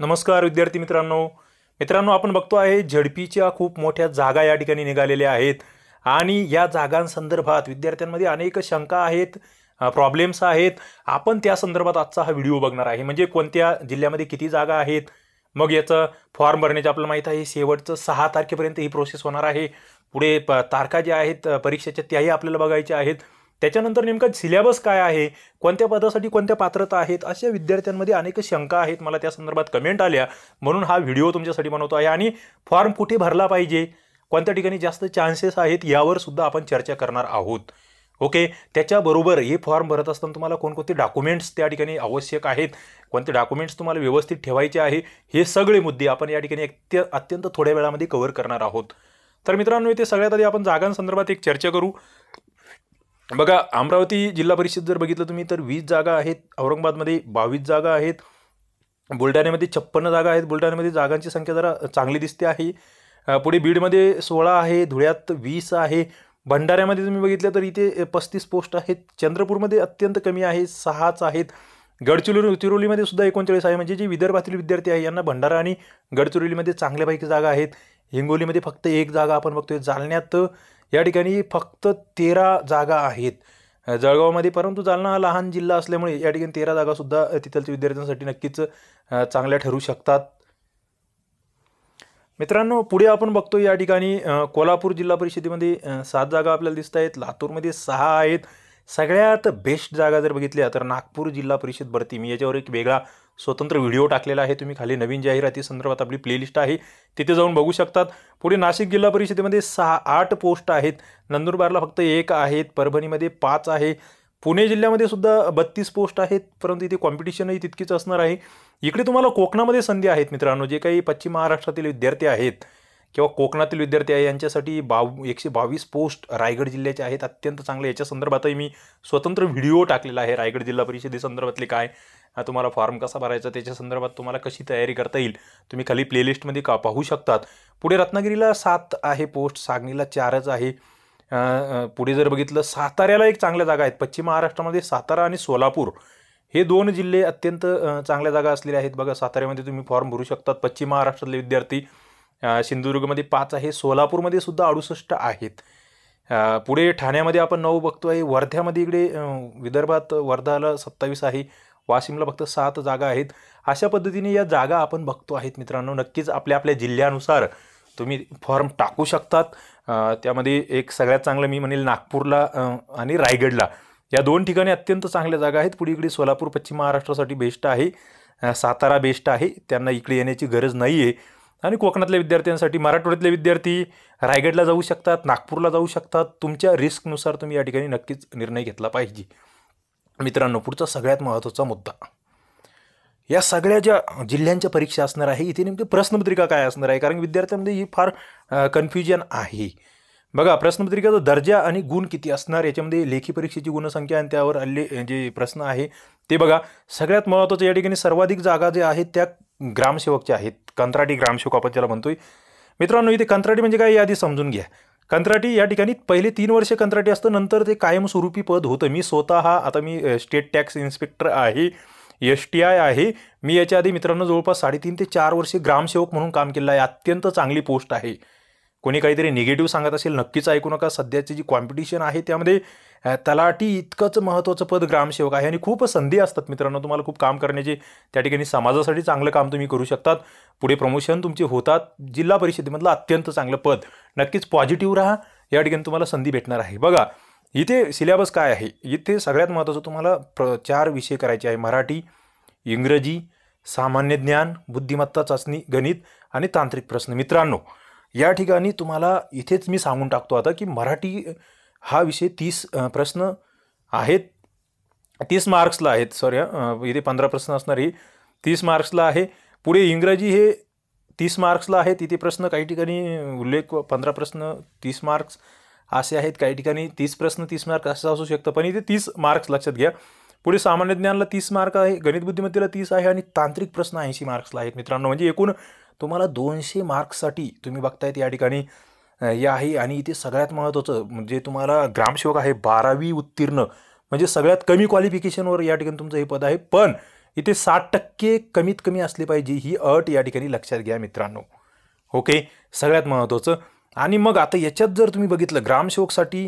नमस्कार विद्यार्थी मित्रांनो मित्रांनो आपण बघतो आहे झडपीच्या खूप मोठ्या जागा या ठिकाणी निघालेल्या आहेत आणि या जागांसंदर्भात विद्यार्थ्यांमध्ये अनेक शंका आहेत प्रॉब्लेम्स आहेत आपण त्या संदर्भात आजचा हा व्हिडिओ बघणार आहे म्हणजे कोणत्या जिल्ह्यामध्ये किती जागा आहेत मग याचं फॉर्म भरण्याचं आपल्याला माहीत आहे शेवटचं सहा तारखेपर्यंत ही प्रोसेस होणार आहे पुढे प तारखा ज्या आहेत परीक्षेच्या त्याही आपल्याला बघायच्या आहेत त्याच्यानंतर नेमका सिलेबस काय आहे कोणत्या पदासाठी कोणत्या पात्रता आहेत अशा विद्यार्थ्यांमध्ये अनेक शंका आहेत मला त्या संदर्भात कमेंट आल्या म्हणून हा व्हिडिओ तुमच्यासाठी बनवतो आहे आणि फॉर्म कुठे भरला पाहिजे कोणत्या ठिकाणी जास्त चान्सेस आहेत यावर सुद्धा आपण चर्चा करणार आहोत ओके त्याच्याबरोबर हे फॉर्म भरत असताना तुम्हाला कोणकोणते डॉक्युमेंट्स त्या ठिकाणी आवश्यक आहेत कोणते डॉक्युमेंट्स तुम्हाला व्यवस्थित ठेवायचे आहे हे सगळे मुद्दे आपण या ठिकाणी अत्य अत्यंत थोड्या वेळामध्ये कव्हर करणार आहोत तर मित्रांनो इथे सगळ्यात आधी आपण जागांसंदर्भात एक चर्चा करू बघा अमरावती जिल्हा परिषद जर बघितलं तुम्ही तर वीस जागा आहेत औरंगाबादमध्ये बावीस जागा आहेत बुलढाण्यामध्ये छप्पन्न जागा आहेत बुलढाण्यामध्ये जागांची संख्या जरा चांगली दिसते आहे पुढे बीडमध्ये सोळा आहे धुळ्यात वीस आहे भंडाऱ्यामध्ये तुम्ही बघितलं तर इथे पस्तीस पोस्ट आहेत चंद्रपूरमध्ये अत्यंत कमी आहे सहाच आहेत गडचिरोली गडचिरोलीमध्ये सुद्धा एकोणचाळीस आहे म्हणजे जे विदर्भातील विद्यार्थी आहे यांना भंडारा आणि गडचिरोलीमध्ये चांगल्यापैकी जागा आहेत हिंगोलीमध्ये फक्त एक जागा आपण बघतोय जालन्यात या ठिकाणी फक्त तेरा जागा आहेत जळगावमध्ये परंतु जालना हा लहान जिल्हा असल्यामुळे या ठिकाणी तेरा जागासुद्धा तिथलच्या विद्यार्थ्यांसाठी नक्कीच चांगल्या ठरू शकतात मित्रांनो पुढे आपण बघतो या ठिकाणी कोल्हापूर जिल्हा परिषदेमध्ये सात जागा आपल्याला दिसत आहेत लातूरमध्ये सहा आहेत सगळ्यात बेस्ट जागा जर बघितल्या तर नागपूर जिल्हा परिषद भरती मी याच्यावर एक वेगळा स्वतंत्र व्हिडिओ टाकलेला आहे तुम्ही खाली नवीन जाहिराती संदर्भात आपली प्लेलिस्ट आहे तिथे जाऊन बघू शकतात पुढे नाशिक जिल्हा परिषदेमध्ये सहा आठ पोस्ट आहेत नंदुरबारला फक्त एक आहेत परभणीमध्ये पाच आहे पुणे जिल्ह्यामध्ये सुद्धा बत्तीस पोस्ट आहेत परंतु इथे कॉम्पिटिशनही तितकीच असणार आहे इकडे तुम्हाला कोकणामध्ये संधी आहेत मित्रांनो जे काही पश्चिम महाराष्ट्रातील विद्यार्थी आहेत किंवा कोकणातील विद्यार्थी आहे यांच्यासाठी बाव एकशे बावीस पोस्ट रायगड जिल्ह्याचे आहेत अत्यंत चांगले याच्या संदर्भातही मी स्वतंत्र व्हिडिओ टाकलेला आहे रायगड जिल्हा परिषदेसंदर्भातले काय तुम्हाला फॉर्म कसा भरायचा त्याच्या संदर्भात तुम्हाला कशी तयारी करता येईल तुम्ही खाली प्लेलिस्टमध्ये का पाहू शकतात पुढे रत्नागिरीला सात आहे पोस्ट सांगलीला चारच आहे पुढे जर बघितलं साताऱ्याला एक चांगल्या जागा आहेत पश्चिम महाराष्ट्रामध्ये सातारा आणि सोलापूर हे दोन जिल्हे अत्यंत चांगल्या जागा असलेले आहेत बघा साताऱ्यामध्ये तुम्ही फॉर्म भरू शकतात पश्चिम महाराष्ट्रातले विद्यार्थी सिंधुदुर्गमध्ये पाच आहे सोलापूरमध्ये सुद्धा अडुसष्ट आहेत पुढे ठाण्यामध्ये आपण नऊ बघतो आहे वर्ध्यामध्ये इकडे विदर्भात वर्धाला सत्तावीस आहे वाशिमला फक्त सात जागा आहेत अशा पद्धतीने या जागा आपण बघतो आहेत मित्रांनो नक्कीच आपल्या आपल्या जिल्ह्यानुसार तुम्ही फॉर्म टाकू शकतात त्यामध्ये एक सगळ्यात चांगलं मी म्हणेल नागपूरला आणि रायगडला या दोन ठिकाणी अत्यंत चांगल्या जागा आहेत पुढे इकडे सोलापूर पश्चिम महाराष्ट्रासाठी बेस्ट आहे सातारा बेस्ट आहे त्यांना इकडे येण्याची गरज नाही आहे आणि कोकणातल्या विद्यार्थ्यांसाठी मराठवाड्यातले विद्यार्थी रायगडला जाऊ शकतात नागपूरला जाऊ शकतात तुमच्या रिस्कनुसार तुम्ही या ठिकाणी नक्कीच निर्णय घेतला पाहिजे मित्रांनो पुढचा सगळ्यात महत्त्वाचा मुद्दा या सगळ्या ज्या जिल्ह्यांच्या परीक्षा असणार आहे इथे नेमकी प्रश्नपत्रिका काय असणार आहे कारण विद्यार्थ्यांमध्ये ही फार कन्फ्युजन आहे बघा प्रश्नपत्रिकेचा दर्जा आणि गुण किती असणार याच्यामध्ये लेखी परीक्षेची गुणसंख्या आणि त्यावर आले जे प्रश्न आहे ते बघा सगळ्यात महत्त्वाचं या ठिकाणी सर्वाधिक जागा जे आहेत त्या ग्रामसेवकचे आहेत कंत्राटी ग्रामसेवक आपण त्याला म्हणतोय मित्रांनो इथे कंत्राटी म्हणजे काय यादी समजून घ्या कंत्राटी या ठिकाणी पहिले तीन वर्षे कंत्राटी असतं नंतर ते कायमस्वरूपी पद होतं मी स्वतः हा आता मी स्टेट टॅक्स इन्स्पेक्टर आहे एस टी आय आहे मी याच्या आधी मित्रांनो जवळपास साडेतीन ते चार वर्षे ग्रामसेवक म्हणून काम केलं आहे अत्यंत चांगली पोस्ट आहे कोणी काहीतरी निगेटिव्ह सांगत असेल नक्कीच ऐकू नका सध्याची जी कॉम्पिटिशन आहे त्यामध्ये तलाठी इतकंच महत्त्वाचं पद ग्रामसेवक आहे आणि खूप संधी असतात मित्रांनो तुम्हाला खूप काम करण्याचे त्या ठिकाणी समाजासाठी चांगलं काम तुम्ही करू शकतात पुढे प्रमोशन तुमचे होतात जिल्हा परिषदेमधलं अत्यंत चांगलं पद नक्कीच पॉझिटिव्ह राहा या ठिकाणी तुम्हाला संधी भेटणार आहे बघा इथे सिलेबस काय आहे इथे सगळ्यात महत्त्वाचं तुम्हाला प्र चार विषय करायचे आहे मराठी इंग्रजी सामान्य ज्ञान बुद्धिमत्ता चाचणी गणित आणि तांत्रिक प्रश्न मित्रांनो या ठिकाणी तुम्हाला इथेच मी सांगून टाकतो आता की मराठी हा विषय तीस प्रश्न आहेत तीस मार्क्सला आहेत सॉरी इथे पंधरा प्रश्न असणार ही तीस मार्क्सला आहे पुढे इंग्रजी हे तीस मार्क्सला आहे तिथे प्रश्न काही ठिकाणी उल्लेख पंधरा प्रश्न तीस मार्क्स असे आहेत काही ठिकाणी तीस प्रश्न तीस मार्क असं असू शकतं पण इथे तीस मार्क्स लक्षात घ्या पुढे सामान्य ज्ञानाला तीस मार्क आहे गणित बुद्धिमत्तेला तीस आहे आणि तांत्रिक प्रश्न ऐंशी मार्क्सला आहेत मित्रांनो म्हणजे एकूण तुम्हाला दोनशे मार्क्ससाठी तुम्ही बघतायत या ठिकाणी हे आहे आणि इथे सगळ्यात महत्त्वाचं म्हणजे तुम्हाला ग्रामसेवक आहे बारावी उत्तीर्ण म्हणजे सगळ्यात कमी क्वालिफिकेशनवर या ठिकाणी तुमचं हे पद आहे पण इथे साठ टक्के कमीत कमी असले पाहिजे ही अट या ठिकाणी लक्षात घ्या मित्रांनो ओके सगळ्यात महत्त्वाचं आणि मग आता याच्यात जर तुम्ही बघितलं ग्रामसेवकसाठी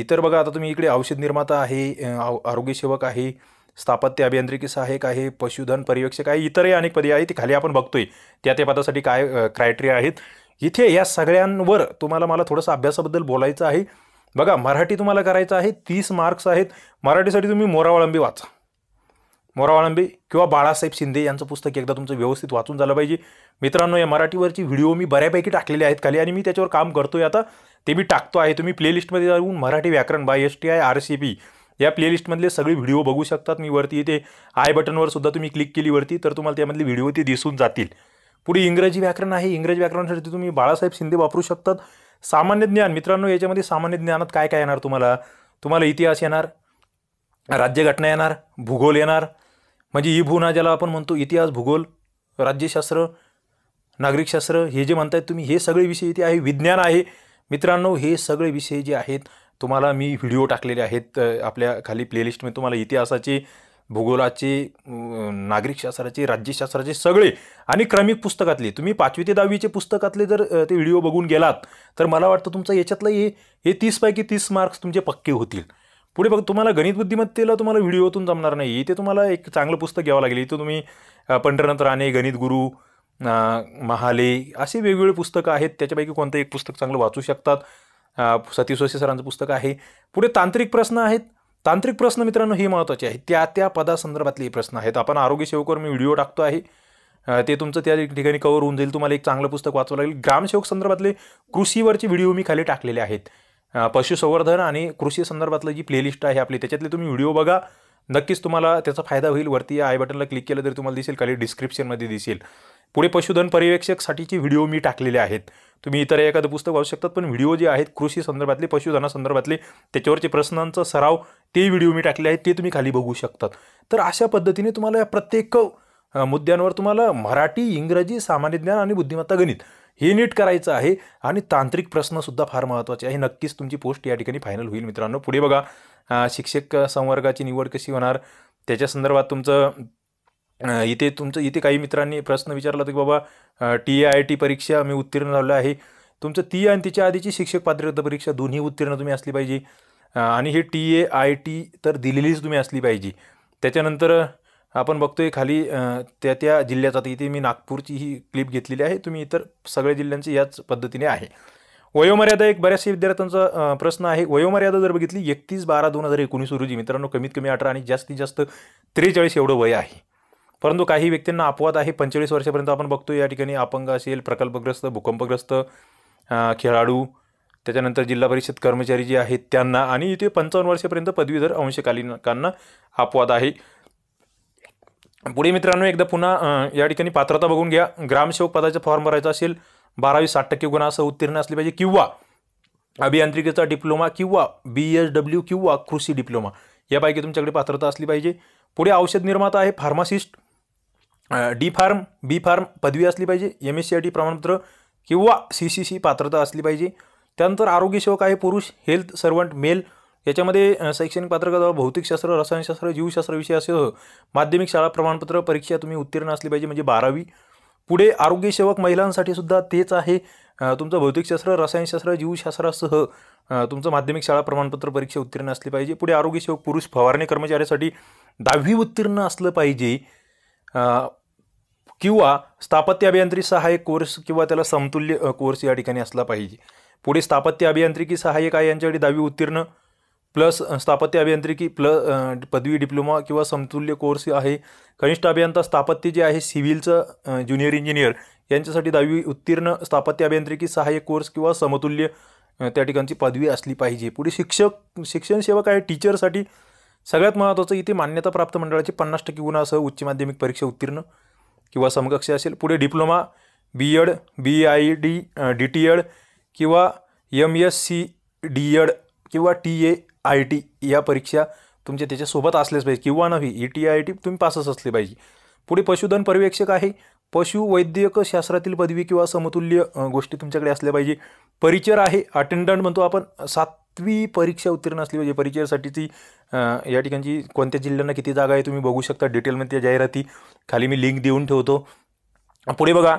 इतर बघा आता तुम्ही इकडे औषध निर्माता आहे आरोग्यसेवक आहे स्थापत्य अभियांत्रिकी सहायक आहे पशुधन पर्यवेक्षक आहे इतरही अनेक पदे आहेत ती खाली आपण बघतोय त्या त्या पदासाठी काय क्रायटेरिया आहेत इथे या सगळ्यांवर तुम्हाला मला थोडंसं अभ्यासाबद्दल बोलायचं आहे बघा मराठी तुम्हाला करायचं आहे तीस मार्क्स आहेत मराठीसाठी तुम्ही मोरावाळंबी वाचा मोरावाळंबी किंवा बाळासाहेब शिंदे यांचं पुस्तक एकदा तुमचं व्यवस्थित वाचून झालं पाहिजे मित्रांनो या मराठीवरची व्हिडिओ मी बऱ्यापैकी टाकलेले आहेत खाली आणि मी त्याच्यावर काम करतोय आता ते मी टाकतो आहे तुम्ही प्लेलिस्टमध्ये जाऊन मराठी व्याकरण by S T I R C P या प्लेलिस्टमधले सगळे व्हिडिओ बघू शकतात मी वरती इथे आय बटनवर सुद्धा तुम्ही क्लिक केली वरती तर तुम्हाला त्यामधले व्हिडिओ ते दिसून जातील पुढे इंग्रजी व्याकरण आहे इंग्रजी व्याकरणासाठी तुम्ही बाळासाहेब शिंदे वापरू शकतात सामान्य ज्ञान मित्रांनो याच्यामध्ये सामान्य ज्ञानात काय काय येणार तुम्हाला तुम्हाला इतिहास येणार राज्यघटना येणार भूगोल येणार म्हणजे ई भूना ज्याला आपण म्हणतो इतिहास भूगोल राज्यशास्त्र नागरिकशास्त्र हे जे म्हणतायत तुम्ही हे सगळे विषय इथे आहे विज्ञान आहे मित्रांनो हे सगळे विषय जे आहेत तुम्हाला मी व्हिडिओ टाकलेले आहेत आपल्या खाली प्लेलिस्टमध्ये तुम्हाला इतिहासाचे भूगोलाचे नागरिकशास्त्राचे राज्यशास्त्राचे सगळे आणि क्रमिक पुस्तकातले तुम्ही पाचवी ते दहावीचे पुस्तकातले जर ते व्हिडिओ बघून गेलात तर मला वाटतं तुमचं याच्यातलं हे हे तीसपैकी तीस मार्क्स तुमचे पक्के होतील पुढे बघ तुम्हाला गणित बुद्धिमत्तेला तुम्हाला व्हिडिओतून जमणार नाही इथे तुम्हाला एक चांगलं पुस्तक घ्यावं लागेल इथे तुम्ही पंढरनाथ राणे गणित गुरु महाले असे वेगवेगळे पुस्तकं आहेत त्याच्यापैकी कोणतं एक पुस्तक चांगलं वाचू शकतात सतीश जोशी सरांचं पुस्तक आहे पुढे तांत्रिक प्रश्न आहेत तांत्रिक प्रश्न मित्रांनो हे महत्त्वाचे आहेत त्या त्या पदासंदर्भातले हे प्रश्न आहेत आपण आरोग्य मी व्हिडिओ टाकतो आहे ते तुमचं त्या ठिकाणी कवर होऊन जाईल तुम्हाला एक चांगलं पुस्तक वाचवं लागेल ग्रामसेवक संदर्भातले कृषीवरचे व्हिडिओ मी खाली टाकलेले आहेत पशुसंवर्धन आणि कृषी संदर्भातलं जी प्लेलिस्ट आहे आपली त्याच्यातले तुम्ही व्हिडिओ बघा नक्कीच तुम्हाला त्याचा फायदा होईल वरती या आय बटनला क्लिक केलं तरी तुम्हाला दिसेल खाली डिस्क्रिप्शनमध्ये दिसेल पुढे पशुधन पर्यवेक्षकसाठीचे व्हिडिओ मी टाकलेले आहेत तुम्ही इतर एखादं पुस्तक वाचू शकतात पण व्हिडिओ जे आहेत कृषी संदर्भातले पशुधनासंदर्भातले त्याच्यावरचे प्रश्नांचा सराव ते व्हिडिओ मी टाकले आहेत ते तुम्ही खाली बघू शकतात तर अशा पद्धतीने तुम्हाला या प्रत्येक मुद्द्यांवर तुम्हाला मराठी इंग्रजी सामान्य ज्ञान आणि बुद्धिमत्ता गणित हे नीट करायचं आहे आणि तांत्रिक प्रश्नसुद्धा फार महत्त्वाचे आहे नक्कीच तुमची पोस्ट या ठिकाणी फायनल होईल मित्रांनो पुढे बघा शिक्षक संवर्गाची निवड कशी होणार त्याच्या संदर्भात तुमचं इथे तुमचं इथे काही मित्रांनी प्रश्न विचारला होता की बाबा टी ए आय टी परीक्षा मी उत्तीर्ण झालो आहे तुमचं ती आणि तिच्या आधीची शिक्षक पात्रता परीक्षा दोन्ही उत्तीर्ण तुम्ही असली पाहिजे आणि हे टी ए आय टी तर दिलेलीच तुम्ही असली पाहिजे त्याच्यानंतर आपण बघतोय खाली त्या त्या जिल्ह्याचा इथे मी नागपूरची ही क्लिप घेतलेली आहे तुम्ही इतर सगळ्या जिल्ह्यांचे याच पद्धतीने आहे वयोमर्यादा एक बऱ्याचशा विद्यार्थ्यांचा प्रश्न आहे वयोमर्यादा जर बघितली एकतीस बारा दोन हजार एकोणीस रोजी मित्रांनो कमीत कमी अठरा आणि जास्तीत जास्त त्रेचाळीस एवढं वय आहे परंतु काही व्यक्तींना अपवाद आहे पंचेचाळीस वर्षापर्यंत आपण बघतो या ठिकाणी अपंग असेल प्रकल्पग्रस्त भूकंपग्रस्त खेळाडू त्याच्यानंतर जिल्हा परिषद कर्मचारी जे आहेत त्यांना आणि इथे पंचावन्न वर्षापर्यंत पदवीधर अंशकालीनकांना अपवाद आहे पुढे मित्रांनो एकदा पुन्हा या ठिकाणी पात्रता बघून घ्या ग्रामसेवक पदाचा फॉर्म भरायचा असेल बारावी साठ टक्के गुणासह उत्तीर्ण असले पाहिजे किंवा अभियांत्रिकेचा डिप्लोमा किंवा बी एस डब्ल्यू किंवा कृषी डिप्लोमा यापैकी तुमच्याकडे पात्रता असली पाहिजे पुढे औषध निर्माता आहे pharmacist D pharm B pharm पदवी असली पाहिजे M S C I T प्रमाणपत्र किंवा सी सी सी पात्रता असली पाहिजे त्यानंतर आरोग्यसेवक आहे पुरुष हेल्थ सर्वंट मेल याच्यामध्ये शैक्षणिक पात्रता भौतिकशास्त्र रसायनशास्त्र जीवशास्त्र विषय असे हो. माध्यमिक शाळा प्रमाणपत्र परीक्षा तुम्ही उत्तीर्ण असली पाहिजे म्हणजे बारावी पुढे आरोग्यसेवक महिलांसाठी सुद्धा तेच आहे तुमचं भौतिकशास्त्र रसायनशास्त्र जीवशास्त्रासह तुमचं माध्यमिक शाळा प्रमाणपत्र परीक्षा उत्तीर्ण असली पाहिजे पुढे आरोग्यसेवक पुरुष फवारणी कर्मचाऱ्यासाठी दहावी उत्तीर्ण असलं पाहिजे किंवा स्थापत्य अभियांत्रिकी सहाय्यक कोर्स किंवा त्याला समतुल्य कोर्स या ठिकाणी असला पाहिजे पुढे स्थापत्य अभियांत्रिकी सहाय्यक आहे यांच्याकडे दहावी उत्तीर्ण प्लस स्थापत्य अभियांत्रिकी प्ल पदवी डिप्लोमा किंवा समतुल्य कोर्स आहे कनिष्ठ अभियंता स्थापत्य जे आहे सिव्हिलचं ज्युनियर इंजिनियर यांच्यासाठी दहावी उत्तीर्ण स्थापत्य अभियांत्रिकी सहाय्यक कोर्स किंवा समतुल्य त्या ठिकाणची पदवी असली पाहिजे पुढे शिक्षक शिक्षण सेवक आहे टीचरसाठी सगळ्यात महत्त्वाचं इथे मान्यता प्राप्त मंडळाचे पन्नास टक्के गुणासह उच्च माध्यमिक परीक्षा उत्तीर्ण किंवा समकक्ष असेल पुढे diploma B Ed B I D D T Ed किंवा M S C D Ed किंवा टी ए आय टी या परीक्षा तुमच्या त्याच्यासोबत असल्याच पाहिजे किंवा नव्ही ई टी आय टी तुम्ही पासच असले पाहिजे पुढे पशुधन पर्यवेक्षक आहे पशुवैद्यक शास्त्रातील पदवी किंवा समतुल्य गोष्टी तुमच्याकडे असल्या पाहिजे परिचर आहे अटेंडंट म्हणतो आपण सातवी परीक्षा उत्तीर्ण असली पाहिजे ती या ठिकाणची कोणत्या जिल्ह्यांना किती जागा आहे तुम्ही बघू शकता डिटेलमध्ये त्या जाहिराती खाली मी लिंक देऊन ठेवतो पुढे बघा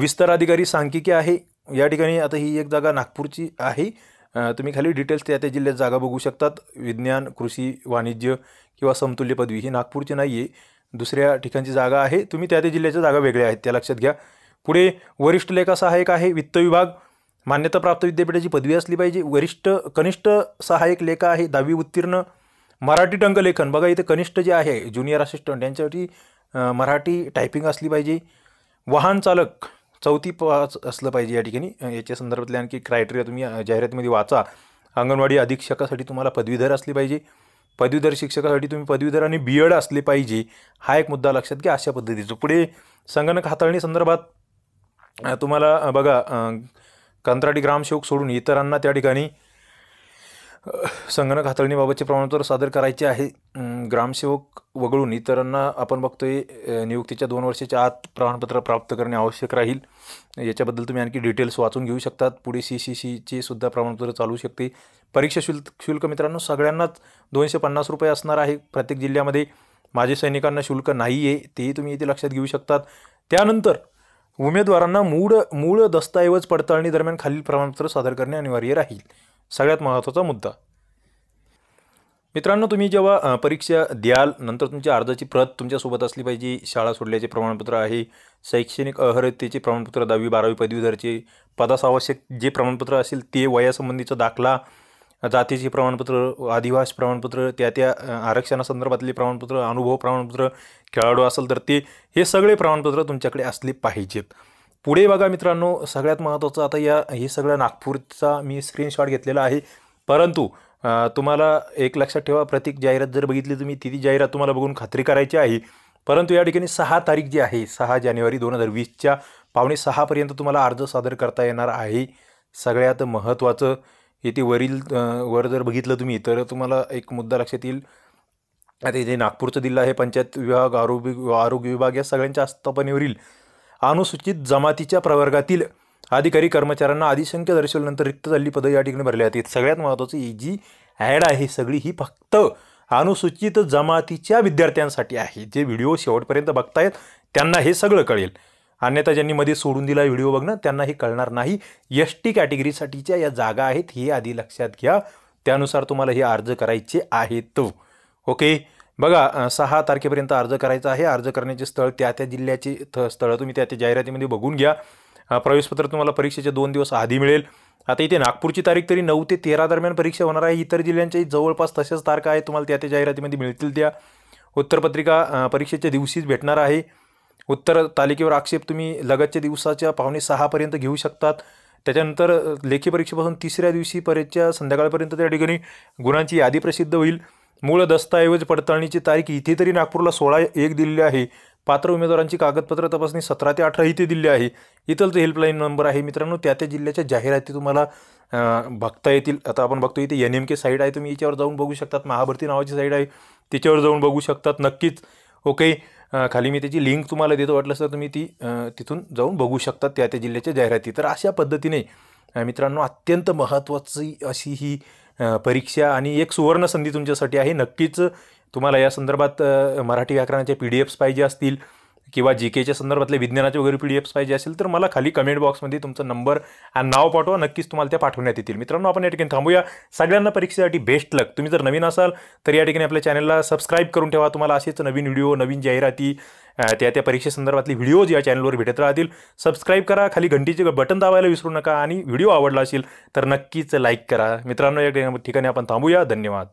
विस्तार अधिकारी सांख्यिकी आहे या ठिकाणी आता ही एक जागा नागपूरची आहे तुम्ही खाली डिटेल्स त्या त्या जिल्ह्यात जागा बघू शकतात विज्ञान कृषी वाणिज्य किंवा समतुल्य पदवी ही नागपूरची नाही आहे दुसऱ्या ठिकाणची जागा आहे तुम्ही त्या त्या जिल्ह्याच्या जागा वेगळ्या आहेत त्या लक्षात घ्या पुढे वरिष्ठ लेखा सहाय्यक आहे वित्त विभाग मान्यताप्राप्त विद्यापीठाची पदवी असली पाहिजे वरिष्ठ कनिष्ठ सहाय्यक लेखा आहे दहावी उत्तीर्ण मराठी टंकलेखन बघा इथे कनिष्ठ जे आहे ज्युनियर असिस्टंट यांच्यासाठी मराठी टायपिंग असली पाहिजे वाहन चालक चौथी पाच असलं पाहिजे या ठिकाणी याच्या संदर्भातले आणखी क्रायटेरिया तुम्ही जाहिरातीमध्ये वाचा अंगणवाडी अधीक्षकासाठी तुम्हाला पदवीधर असली पाहिजे पदवीधर शिक्षकासाठी तुम्ही पदवीधर आणि बी एड असले पाहिजे हा एक मुद्दा लक्षात घ्या अशा पद्धतीचं पुढे संगणक हाताळणी संदर्भात तुम्हाला बघा कंत्राटी ग्रामसेवक सोडून इतरांना त्या ठिकाणी संगणक हाताळणीबाबतचे प्रमाणपत्र सादर करायचे आहे ग्रामसेवक वगळून इतरांना आपण बघतोय नियुक्तीच्या दोन वर्षाच्या आत प्रमाणपत्र प्राप्त करणे आवश्यक राहील याच्याबद्दल तुम्ही आणखी डिटेल्स वाचून घेऊ शकतात पुढे सी सी सीचे सुद्धा प्रमाणपत्र चालू शकते परीक्षा शुल्क शुल्क मित्रांनो सगळ्यांनाच दोनशे पन्नास रुपये असणार आहे प्रत्येक जिल्ह्यामध्ये माझे सैनिकांना शुल्क नाही आहे तेही तुम्ही इथे लक्षात घेऊ शकतात त्यानंतर उमेदवारांना मूळ मूळ दस्तऐवज पडताळणी दरम्यान खालील प्रमाणपत्र सादर करणे अनिवार्य राहील सगळ्यात महत्त्वाचा मुद्दा मित्रांनो तुम्ही जेव्हा परीक्षा द्याल नंतर तुमच्या अर्जाची प्रत तुमच्यासोबत असली पाहिजे शाळा सोडल्याचे प्रमाणपत्र आहे शैक्षणिक अर्हतेचे प्रमाणपत्र दहावी बारावी पदवीधरचे पदास आवश्यक जे प्रमाणपत्र असेल ते वयासंबंधीचा दाखला जातीचे प्रमाणपत्र आदिवास प्रमाणपत्र त्या त्या आरक्षणासंदर्भातले प्रमाणपत्र अनुभव प्रमाणपत्र खेळाडू असेल तर ते हे सगळे प्रमाणपत्र तुमच्याकडे असले पाहिजेत पुढे बघा मित्रांनो सगळ्यात महत्त्वाचं आता या हे सगळं नागपूरचा मी स्क्रीनशॉट घेतलेला आहे परंतु तुम्हाला एक लक्षात ठेवा प्रत्येक जाहिरात जर बघितली तुम्ही ती जाहिरात तुम्हाला बघून खात्री करायची आहे परंतु या ठिकाणी सहा तारीख जी आहे सहा जानेवारी दोन हजार वीसच्या पावणे सहापर्यंत तुम्हाला अर्ज सादर करता येणार आहे सगळ्यात महत्त्वाचं येथे वरील वर जर बघितलं तुम्ही तर तुम्हाला एक मुद्दा लक्षात येईल आता जे नागपूरचं दिलं आहे पंचायत विभाग आरोग्य आरोग्य विभाग या सगळ्यांच्या आस्थापनेवरील अनुसूचित जमातीच्या प्रवर्गातील अधिकारी कर्मचाऱ्यांना आदिसंख्य दर्शवल्यानंतर रिक्त झालेली पदं या ठिकाणी भरली जातात सगळ्यात महत्त्वाचं ही जी ॲड आहे सगळी ही फक्त अनुसूचित जमातीच्या विद्यार्थ्यांसाठी आहे जे व्हिडिओ शेवटपर्यंत बघतायत त्यांना हे सगळं कळेल अन्यथा ज्यांनी मध्ये सोडून दिला व्हिडिओ बघणं त्यांना हे कळणार नाही एस टी कॅटेगरीसाठीच्या या जागा आहेत हे आधी लक्षात घ्या त्यानुसार तुम्हाला हे अर्ज करायचे आहेत ओके बघा सहा तारखेपर्यंत अर्ज करायचा आहे अर्ज करण्याचे स्थळ त्या त्या जिल्ह्याची थ स्थळं तुम्ही त्या त्या जाहिरातीमध्ये बघून घ्या प्रवेशपत्र तुम्हाला परीक्षेचे दोन दिवस आधी मिळेल आता इथे नागपूरची तारीख तरी नऊ ते तेरा दरम्यान परीक्षा होणार आहे इतर जिल्ह्यांच्याही जवळपास तशाच तारखा आहे तुम्हाला त्या त्या जाहिरातीमध्ये मिळतील त्या उत्तरपत्रिका परीक्षेच्या दिवशीच भेटणार आहे उत्तर तालिकेवर आक्षेप तुम्ही लगतच्या दिवसाच्या पावणे सहापर्यंत घेऊ शकतात त्याच्यानंतर लेखी परीक्षेपासून तिसऱ्या दिवशी परीक्षा संध्याकाळपर्यंत त्या ठिकाणी गुणांची यादी प्रसिद्ध होईल मूळ दस्तऐवज पडताळणीची तारीख इथे तरी नागपूरला सोळा एक दिलेली आहे पात्र उमेदवारांची कागदपत्र तपासणी सतरा ते अठरा इथे दिली आहे इथलचं हेल्पलाईन नंबर आहे मित्रांनो त्या त्या जिल्ह्याच्या जाहिराती तुम्हाला बघता येतील आता आपण बघतो इथे एन एम के साईड आहे तुम्ही याच्यावर जाऊन बघू शकतात महाभरती नावाची साईड आहे तिच्यावर जाऊन बघू शकतात नक्कीच ओके खाली मी त्याची लिंक तुम्हाला देतो वाटलं तर तुम्ही ती तिथून जाऊन बघू शकतात त्या त्या जिल्ह्याच्या जाहिराती तर अशा पद्धतीने मित्रांनो अत्यंत महत्त्वाची अशी ही परीक्षा आणि एक सुवर्ण संधी तुमच्यासाठी आहे नक्कीच तुम्हाला या संदर्भात मराठी व्याकरणाचे पी डी एफ्स पाहिजे असतील किंवा जी केच्या संदर्भातले विज्ञानाचे वगैरे पी डी एफ्स पाहिजे असेल तर मला खाली कमेंट बॉक्समध्ये तुमचं नंबर आणि नाव पाठवा नक्कीच तुम्हाला त्या पाठवण्यात येतील मित्रांनो आपण या ठिकाणी थांबूया सगळ्यांना परीक्षेसाठी बेस्ट लक तुम्ही जर नवीन असाल तर या ठिकाणी आपल्या चॅनलला सबस्क्राईब करून ठेवा तुम्हाला असेच नवीन व्हिडिओ नवीन जाहिराती त्या त्या परीक्षेसंदर्भातली व्हिडिओज या चॅनलवर भेटत राहतील सबस्क्राईब करा खाली घंटीचे बटन दाबायला विसरू नका आणि व्हिडिओ आवडला असेल तर नक्कीच लाईक करा मित्रांनो या ठिकाणी आपण थांबूया धन्यवाद